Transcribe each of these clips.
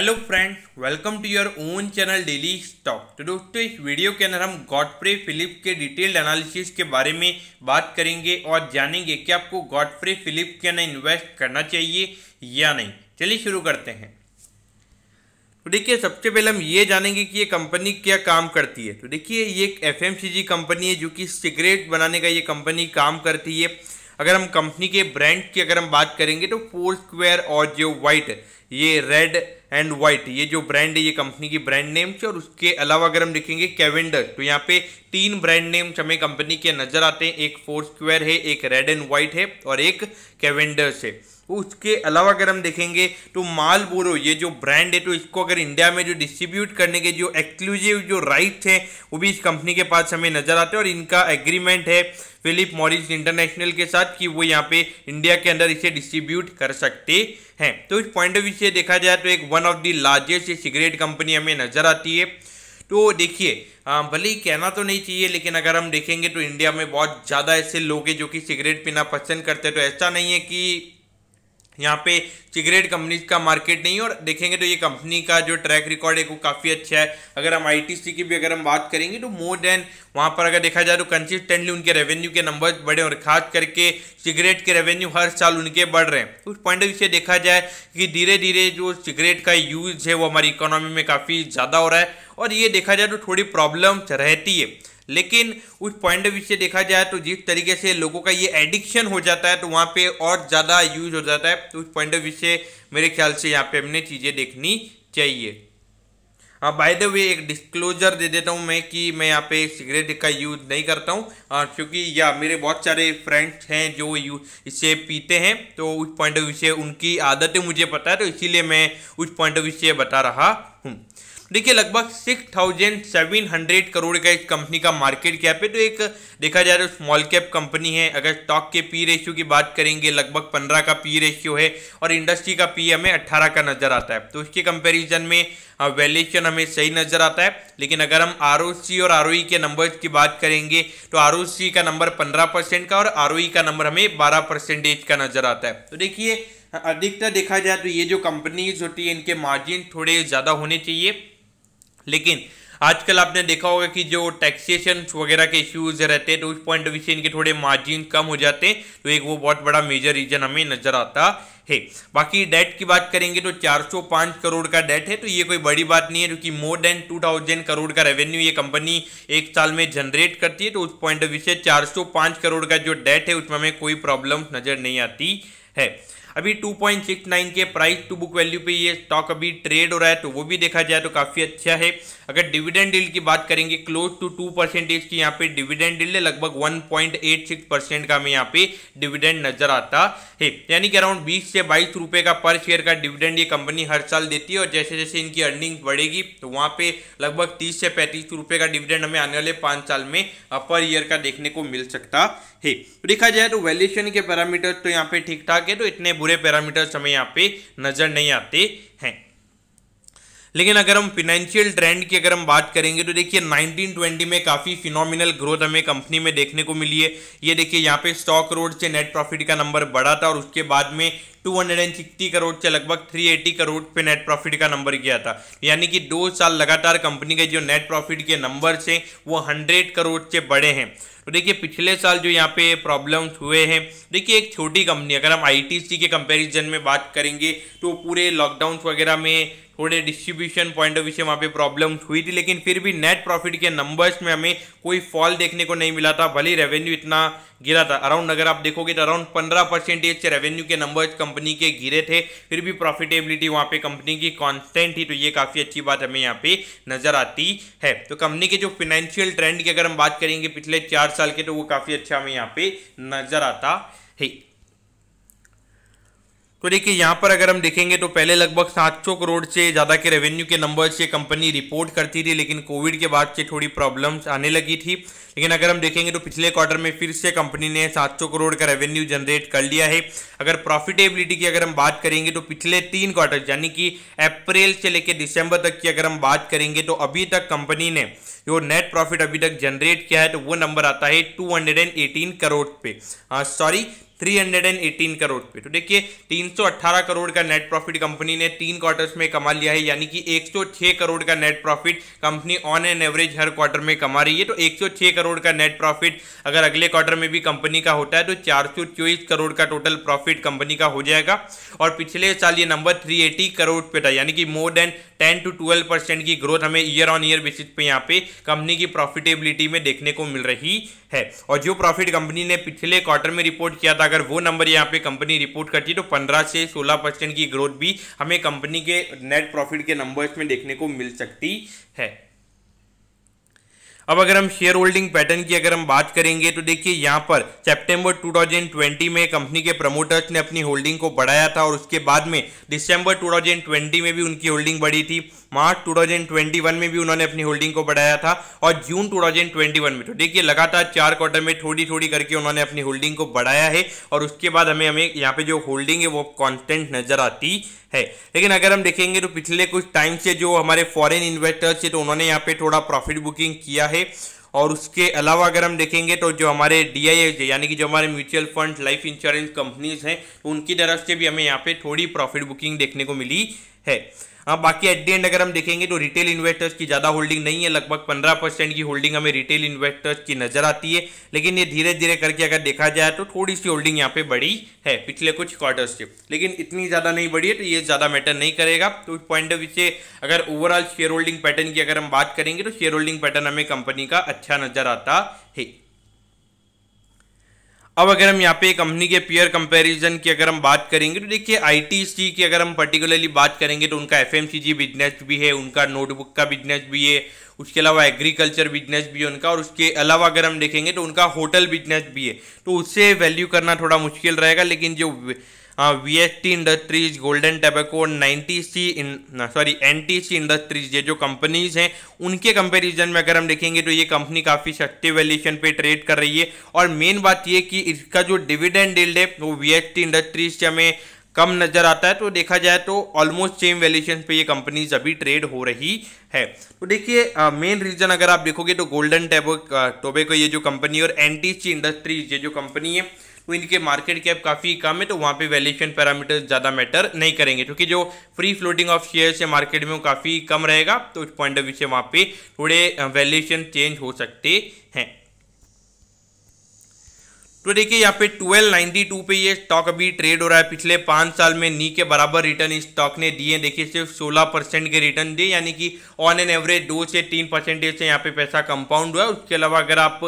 hello friend welcome to your own channel daily stock तो दोस्तों इस वीडियो के अंदर हम गॉडफ्रे फिलिप के डिटेल्ड एनालिसिस के बारे में बात करेंगे और जानेंगे कि आपको गॉडफ्रे फिलिप के अंदर इन्वेस्ट करना चाहिए या नहीं चलिए शुरू करते हैं तो देखिए सबसे पहले हम ये जानेंगे कि ये कंपनी क्या काम करती है तो देखिए ये एक एफ कंपनी है जो कि सिगरेट बनाने का ये कंपनी काम करती है अगर हम कंपनी के ब्रांड की अगर हम बात करेंगे तो फोर स्क्वायर और जो वाइट ये रेड एंड वाइट ये जो ब्रांड है ये कंपनी की ब्रांड नेम्स और उसके अलावा अगर हम देखेंगे कैवेंडर तो यहाँ पे तीन ब्रांड नेम्स हमें कंपनी के नजर आते हैं एक फोर स्क्वायर है एक रेड एंड व्हाइट है और एक कैवेंडर्स है उसके अलावा अगर हम देखेंगे तो माल बोरो ये जो ब्रांड है तो इसको अगर इंडिया में जो डिस्ट्रीब्यूट करने के जो एक्सक्लूसिव जो राइट्स हैं वो भी इस कंपनी के पास हमें नजर आते हैं और इनका एग्रीमेंट है फिलिप मॉरिस इंटरनेशनल के साथ कि वो यहाँ पे इंडिया के अंदर इसे डिस्ट्रीब्यूट कर सकते हैं तो इस पॉइंट ऑफ व्यू से देखा जाए तो एक one one of the largest cigarette company हमें नज़र आती है तो देखिए हाँ, भले ही कहना तो नहीं चाहिए लेकिन अगर हम देखेंगे तो इंडिया में बहुत ज़्यादा ऐसे लोग हैं जो कि सिगरेट पीना पसंद करते हैं तो ऐसा नहीं है कि यहाँ पे सिगरेट कंपनी का मार्केट नहीं है और देखेंगे तो ये कंपनी का जो ट्रैक रिकॉर्ड है वो काफ़ी अच्छा है अगर हम आईटीसी की भी अगर हम बात करेंगे तो मोर देन वहाँ पर अगर देखा जाए तो कंसिस्टेंटली उनके रेवेन्यू के नंबर बढ़े और खास करके सिगरेट के रेवेन्यू हर साल उनके बढ़ रहे हैं उस पॉइंट ऑफ व्यू से देखा जाए कि धीरे धीरे जो सिगरेट का यूज़ है वो हमारी इकोनॉमी में काफ़ी ज़्यादा हो रहा है और ये देखा जाए तो थोड़ी प्रॉब्लम्स रहती है लेकिन उस पॉइंट ऑफ व्यू से देखा जाए तो जिस तरीके से लोगों का ये एडिक्शन हो जाता है तो वहाँ पे और ज़्यादा यूज हो जाता है तो उस पॉइंट ऑफ व्यू से मेरे ख्याल से यहाँ पे हमने चीज़ें देखनी चाहिए हाँ बाय द वे एक डिस्क्लोजर दे देता हूँ मैं कि मैं यहाँ पे सिगरेट का यूज़ नहीं करता हूँ क्योंकि या मेरे बहुत सारे फ्रेंड्स हैं जो यू इसे पीते हैं तो उस पॉइंट ऑफ व्यू से उनकी आदतें मुझे पता है तो इसीलिए मैं उस पॉइंट ऑफ व्यू से बता रहा हूँ देखिए लगभग six thousand seven hundred crore का इस कंपनी का मार्केट कैप है तो एक देखा जाए तो स्मॉल कैप कंपनी है अगर स्टॉक के पी रेशियो की बात करेंगे लगभग पंद्रह का पी रेशियो है और इंडस्ट्री का पी हमें अट्ठारह का नजर आता है तो उसके कंपेरिजन में वैल्यूशन हाँ, हमें सही नजर आता है लेकिन अगर हम आर और आर e के नंबर्स की बात करेंगे तो आर का नंबर पंद्रह परसेंट का और आर e का नंबर हमें बारह परसेंटेज का नजर आता है तो देखिए अधिकतर देखा जाए तो ये जो कंपनीज होती है इनके मार्जिन थोड़े ज़्यादा होने चाहिए लेकिन आजकल आपने देखा होगा कि जो टैक्सेशन वगैरह के इश्यूज रहते हैं तो उस पॉइंट ऑफ व्यू से इनके थोड़े मार्जिन कम हो जाते हैं तो एक वो बहुत बड़ा मेजर रीजन हमें नजर आता है बाकी डेट की बात करेंगे तो 405 करोड़ का डेट है तो ये कोई बड़ी बात नहीं है क्योंकि मोर देन 2000 करोड़ का रेवेन्यू ये कंपनी एक साल में जनरेट करती है तो उस पॉइंट ऑफ व्यू से पांच करोड़ का जो डेट है उसमें हमें कोई प्रॉब्लम नजर नहीं आती है अभी 2.69 के प्राइस टू बुक वैल्यू पे ये स्टॉक अभी ट्रेड हो रहा है तो वो भी देखा जाए तो काफ़ी अच्छा है अगर डिविडेंड डील की बात करेंगे क्लोज टू टू परसेंटेज की यहाँ पे डिविडेंड डील लगभग 1.86 परसेंट का हमें यहाँ पे डिविडेंड नजर आता है यानी कि अराउंड 20 से बाईस रुपए का पर शेयर का डिविडेंड ये कंपनी हर साल देती है और जैसे जैसे इनकी अर्निंग बढ़ेगी तो वहाँ पे लगभग तीस से पैंतीस रुपए का डिविडेंड हमें आने वाले पाँच साल में पर ईयर का देखने को मिल सकता है देखा जाए तो वैल्यूशन के पैरामीटर तो यहाँ पे ठीक ठाक है तो इतने बुरे पैरामीटर्स हमें यहाँ पे नज़र नहीं आते हैं लेकिन अगर हम फिनेंशियल ट्रेंड की अगर हम बात करेंगे तो देखिए 1920 में काफ़ी फिनोमिनल ग्रोथ हमें कंपनी में देखने को मिली है ये देखिए यहाँ पे स्टॉक रोड से नेट प्रॉफिट का नंबर बढ़ा था और उसके बाद में 260 करोड़ से लगभग 380 करोड़ पे नेट प्रॉफिट का नंबर किया था यानी कि दो साल लगातार कंपनी के जो नेट प्रॉफिट के नंबर से वो 100 करोड़ से बड़े हैं तो देखिए पिछले साल जो यहाँ पे प्रॉब्लम्स हुए हैं देखिए एक छोटी कंपनी अगर हम आईटीसी के कंपैरिजन में बात करेंगे तो पूरे लॉकडाउन वगैरह में थोड़े डिस्ट्रीब्यूशन पॉइंट ऑफ व्यू से वहाँ पे प्रॉब्लम हुई थी लेकिन फिर भी नेट प्रॉफिट के नंबर्स में हमें कोई फॉल देखने को नहीं मिला था भले रेवेन्यू इतना गिरा था अराउंड अगर आप देखोगे तो अराउंड पंद्रह परसेंटेज से रेवेन्यू के नंबर्स कम कंपनी के गिरे थे फिर भी प्रॉफिटेबिलिटी वहाँ पे कंपनी की कांस्टेंट थी तो ये काफ़ी अच्छी बात हमें यहाँ पे नज़र आती है तो कंपनी के जो फिनेंशियल ट्रेंड की अगर हम बात करेंगे पिछले चार साल के तो वो काफ़ी अच्छा हमें यहाँ पे नज़र आता है तो देखिए यहाँ पर अगर हम देखेंगे तो पहले लगभग सात सौ करोड़ से ज़्यादा के रेवेन्यू के नंबर्स ये कंपनी रिपोर्ट करती थी लेकिन कोविड के बाद से थोड़ी प्रॉब्लम्स आने लगी थी लेकिन अगर हम देखेंगे तो पिछले क्वार्टर में फिर से कंपनी ने सात सौ करोड़ का रेवेन्यू जनरेट कर लिया है अगर प्रॉफिटेबिलिटी की अगर हम बात करेंगे तो पिछले तीन क्वार्टर यानी कि अप्रैल से लेकर दिसंबर तक की अगर हम बात करेंगे तो अभी तक कंपनी ने जो नेट प्रॉफिट अभी तक जनरेट किया है तो वो नंबर आता है टू करोड़ पे सॉरी हाँ, 318 करोड़ पे तो देखिए 318 करोड़ का नेट प्रॉफिट कंपनी ने तीन क्वार्टर्स में कमा लिया है यानी कि 106 करोड़ का net profit company on an average हर क्वार्टर में कमा रही है तो 106 करोड़ का नेट प्रॉफिट अगर अगले क्वार्टर में भी कंपनी का होता है तो चार करोड़ का टोटल प्रॉफिट कंपनी का हो जाएगा और पिछले साल ये नंबर थ्री करोड़ पे था यानी कि more than ten to twelve percent की ग्रोथ हमें ईयर ऑन ईयर बेसिस पे यहाँ पे कंपनी की प्रॉफिटेबिलिटी में देखने को मिल रही है और जो प्रॉफिट कंपनी ने पिछले क्वार्टर में रिपोर्ट किया था अगर वो नंबर यहाँ पे कंपनी रिपोर्ट करती है तो पंद्रह से सोलह परसेंट की ग्रोथ भी हमें कंपनी के नेट प्रॉफिट के नंबर्स में देखने को मिल सकती है अब अगर हम शेयर होल्डिंग पैटर्न की अगर हम बात करेंगे तो देखिए यहाँ पर सेप्टेम्बर 2020 में कंपनी के प्रमोटर्स ने अपनी होल्डिंग को बढ़ाया था और उसके बाद में दिसंबर 2020 में भी उनकी होल्डिंग बढ़ी थी मार्च 2021 में भी उन्होंने अपनी होल्डिंग को बढ़ाया था और जून 2021 में तो देखिए लगातार चार क्वार्टर में थोड़ी थोड़ी करके उन्होंने अपनी होल्डिंग को बढ़ाया है और उसके बाद हमें हमें यहाँ पे जो होल्डिंग है वो कॉन्स्टेंट नजर आती है लेकिन अगर हम देखेंगे तो पिछले कुछ टाइम से जो हमारे फॉरेन इन्वेस्टर्स है तो उन्होंने यहाँ पे थोड़ा प्रॉफिट बुकिंग किया है और उसके अलावा अगर हम देखेंगे तो जो हमारे डी आई एस यानी कि जो हमारे mutual fund life insurance companies हैं तो उनकी तरफ से भी हमें यहाँ पे थोड़ी प्रॉफिट बुकिंग देखने को मिली है हाँ बाकी एट दी एंड अगर हम देखेंगे तो रिटेल इन्वेस्टर्स की ज़्यादा होल्डिंग नहीं है लगभग पंद्रह परसेंट की होल्डिंग हमें रिटेल इन्वेस्टर्स की नज़र आती है लेकिन ये धीरे धीरे करके अगर देखा जाए तो थोड़ी सी होल्डिंग यहाँ पे बढ़ी है पिछले कुछ क्वार्टर्स से लेकिन इतनी ज़्यादा नहीं बढ़ी है तो ये ज़्यादा मैटर नहीं करेगा तो उस पॉइंट ऑफ व्यू से अगर ओवरऑल शेयर होल्डिंग पैटर्न की अगर हम बात करेंगे तो शेयर होल्डिंग पैटर्न हमें कंपनी का अच्छा नज़र आता है अब अगर हम यहाँ पे कंपनी के पीयर कंपैरिजन की अगर हम बात करेंगे तो देखिए आईटीसी की अगर हम पर्टिकुलरली बात करेंगे तो उनका एफएमसीजी बिजनेस भी है उनका नोटबुक का बिजनेस भी है उसके अलावा एग्रीकल्चर बिजनेस भी है उनका और उसके अलावा अगर हम देखेंगे तो उनका होटल बिजनेस भी है तो उससे वैल्यू करना थोड़ा मुश्किल रहेगा लेकिन जो V S T Industries Golden Tobacco और T C sorry N T C Industries ये जो कंपनीज हैं उनके कंपैरिजन में अगर हम देखेंगे तो ये कंपनी काफ़ी सस्ते वैल्यूशन पे ट्रेड कर रही है और मेन बात ये कि इसका जो डिविडेंड डील है वो वी एस टी इंडस्ट्रीज से हमें कम नज़र आता है तो देखा जाए तो ऑलमोस्ट सेम वैल्यूशन पे ये कंपनीज अभी ट्रेड हो रही है तो देखिए मेन uh, रीज़न अगर आप देखोगे तो गोल्डन टेबो टोबेको ये जो कंपनी और एन टी सी इंडस्ट्रीज ये जो कंपनी है तो इनके मार्केट कैप काफ़ी कम है तो वहाँ पे वैल्यूशन पैरामीटर ज़्यादा मैटर नहीं करेंगे क्योंकि जो फ्री फ्लोटिंग ऑफ शेयर्स है मार्केट में वो काफ़ी कम रहेगा तो उस पॉइंट ऑफ व्यू से वहाँ पे थोड़े वैल्यूशन चेंज हो सकते हैं तो देखिए यहाँ पे 1292 पे ये स्टॉक अभी ट्रेड हो रहा है पिछले पाँच साल में नी के बराबर रिटर्न इस स्टॉक ने दिए देखिए सिर्फ 16 परसेंट के रिटर्न दिए यानी कि ऑन एन एवरेज दो से तीन परसेंटेज से यहाँ पे पैसा कंपाउंड हुआ है उसके अलावा अगर आप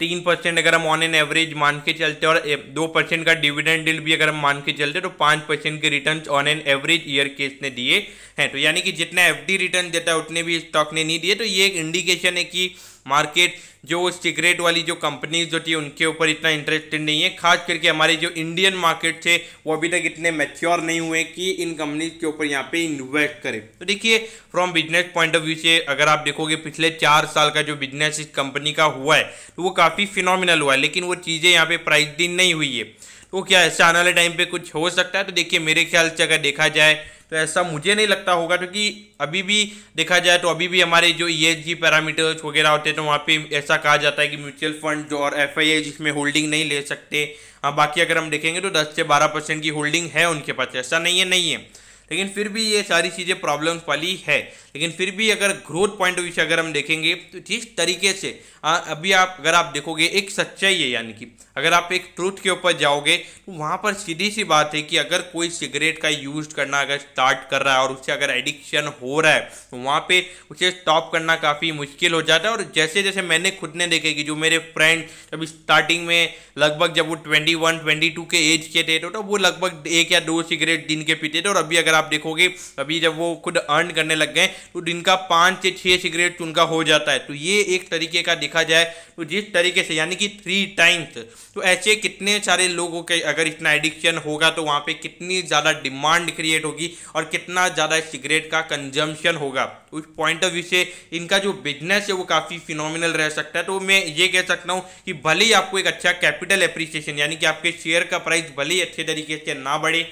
तीन परसेंट अगर हम ऑन एन एवरेज मान के चलते और दो परसेंट का डिविडेंड डील भी अगर हम मान के चलते तो पाँच परसेंट के return on an average year के इसने दिए हैं तो यानी कि जितना एफ रिटर्न देता है उतने भी स्टॉक ने नहीं दिए तो ये एक इंडिकेशन है कि मार्केट जो सिगरेट वाली जो कंपनीज जो थी उनके ऊपर इतना इंटरेस्टेड नहीं है खास करके हमारे जो इंडियन मार्केट थे वो अभी तक इतने मैच्योर नहीं हुए कि इन कंपनीज के ऊपर यहाँ पे इन्वेस्ट करें तो देखिए from business point of view से अगर आप देखोगे पिछले चार साल का जो बिजनेस इस कंपनी का हुआ है तो वो काफ़ी फिनोमिनल हुआ है लेकिन वो चीज़ें यहाँ पे प्राइस दिन नहीं हुई है तो क्या ऐसा आने वाले टाइम पे कुछ हो सकता है तो देखिए मेरे ख्याल से अगर देखा जाए तो ऐसा मुझे नहीं लगता होगा क्योंकि तो अभी भी देखा जाए तो अभी भी हमारे जो ई e पैरामीटर्स वगैरह होते हैं तो वहाँ पे ऐसा कहा जाता है कि म्यूचुअल फंड जो और एफ जिसमें होल्डिंग नहीं ले सकते हाँ बाकी अगर हम देखेंगे तो दस से बारह परसेंट की होल्डिंग है उनके पास ऐसा नहीं है नहीं है लेकिन फिर भी ये सारी चीज़ें प्रॉब्लम्स वाली है लेकिन फिर भी अगर ग्रोथ पॉइंट ऑफ व्यू से अगर हम देखेंगे तो जिस तरीके से आ, अभी आप अगर आप देखोगे एक सच्चाई है यानी कि अगर आप एक ट्रूथ के ऊपर जाओगे तो वहाँ पर सीधी सी बात है कि अगर कोई सिगरेट का यूज करना अगर स्टार्ट कर रहा है और उससे अगर एडिक्शन हो रहा है तो वहाँ पर उसे स्टॉप करना काफ़ी मुश्किल हो जाता है और जैसे जैसे मैंने खुद ने देखे कि जो मेरे फ्रेंड अभी स्टार्टिंग में लगभग जब वो ट्वेंटी वन ट्वेंटी टू के एज के थे तो, तो वो लगभग एक या दो सिगरेट दिन के पीते थे और अभी अगर आप आप देखोगे अभी जब वो खुद अर्न करने लग गए तो दिन का पाँच से छः सिगरेट उनका हो जाता है तो ये एक तरीके का देखा जाए तो जिस तरीके से यानी कि थ्री टाइम्स तो ऐसे कितने सारे लोगों के अगर इतना एडिक्शन होगा तो वहाँ पर कितनी ज़्यादा डिमांड क्रिएट होगी और कितना ज़्यादा सिगरेट का कंजम्पशन होगा उस पॉइंट ऑफ व्यू से इनका जो बिजनेस है वो काफ़ी फिनोमिनल रह सकता है तो मैं ये कह सकता हूँ कि भले ही आपको एक अच्छा कैपिटल अप्रिसिएशन यानी कि आपके शेयर का प्राइस भले ही अच्छे तरीके से ना बढ़े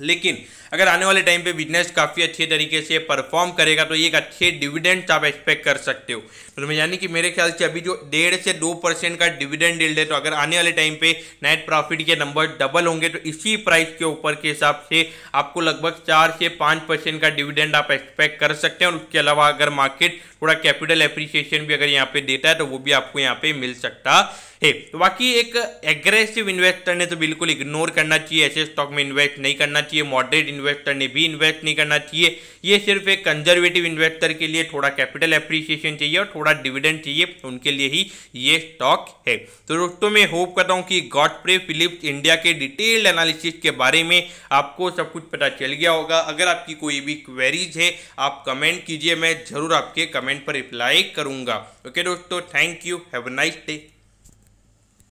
लेकिन अगर आने वाले टाइम पे बिजनेस काफ़ी अच्छे तरीके से परफॉर्म करेगा तो ये एक अच्छे डिविडेंड्स आप एक्सपेक्ट कर सकते हो तो यानी कि मेरे ख्याल से अभी जो डेढ़ से दो परसेंट का डिविडेंड डील है तो अगर आने वाले टाइम पे नेट प्रॉफिट के नंबर डबल होंगे तो इसी प्राइस के ऊपर के हिसाब से आपको लगभग चार से पाँच परसेंट का डिविडेंड आप एक्सपेक्ट कर सकते हैं और उसके अलावा अगर मार्केट थोड़ा कैपिटल एप्रिसिएशन भी अगर यहाँ पे देता है तो वो भी आपको यहाँ पे मिल सकता है तो बाकी एक एग्रेसिव इन्वेस्टर ने तो बिल्कुल इग्नोर करना चाहिए ऐसे स्टॉक में इन्वेस्ट नहीं करना चाहिए मॉडरेट इन्वेस्टर ने भी इन्वेस्ट नहीं करना चाहिए ये सिर्फ एक कंजर्वेटिव इन्वेस्टर के लिए थोड़ा कैपिटल एप्रिसिएशन चाहिए और थोड़ा डिविडेंड चाहिए उनके लिए ही ये स्टॉक है तो दोस्तों मैं होप करता हूँ कि गॉडप्रे फिलिप्स इंडिया के डिटेल्ड एनालिसिस के बारे में आपको सब कुछ पता चल गया होगा अगर आपकी कोई भी क्वेरीज है आप कमेंट कीजिए मैं जरूर आपके कमेंट पर रिप्लाई करूंगा ओके दोस्तों thank you have nice day